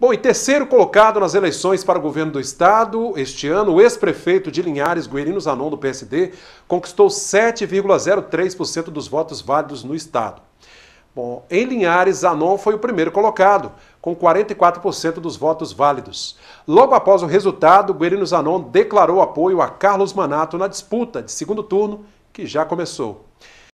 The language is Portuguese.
Bom, e terceiro colocado nas eleições para o governo do estado, este ano, o ex-prefeito de Linhares, Guerino Zanon, do PSD, conquistou 7,03% dos votos válidos no estado. Bom, em Linhares, Zanon foi o primeiro colocado, com 44% dos votos válidos. Logo após o resultado, Guerino Zanon declarou apoio a Carlos Manato na disputa de segundo turno, que já começou.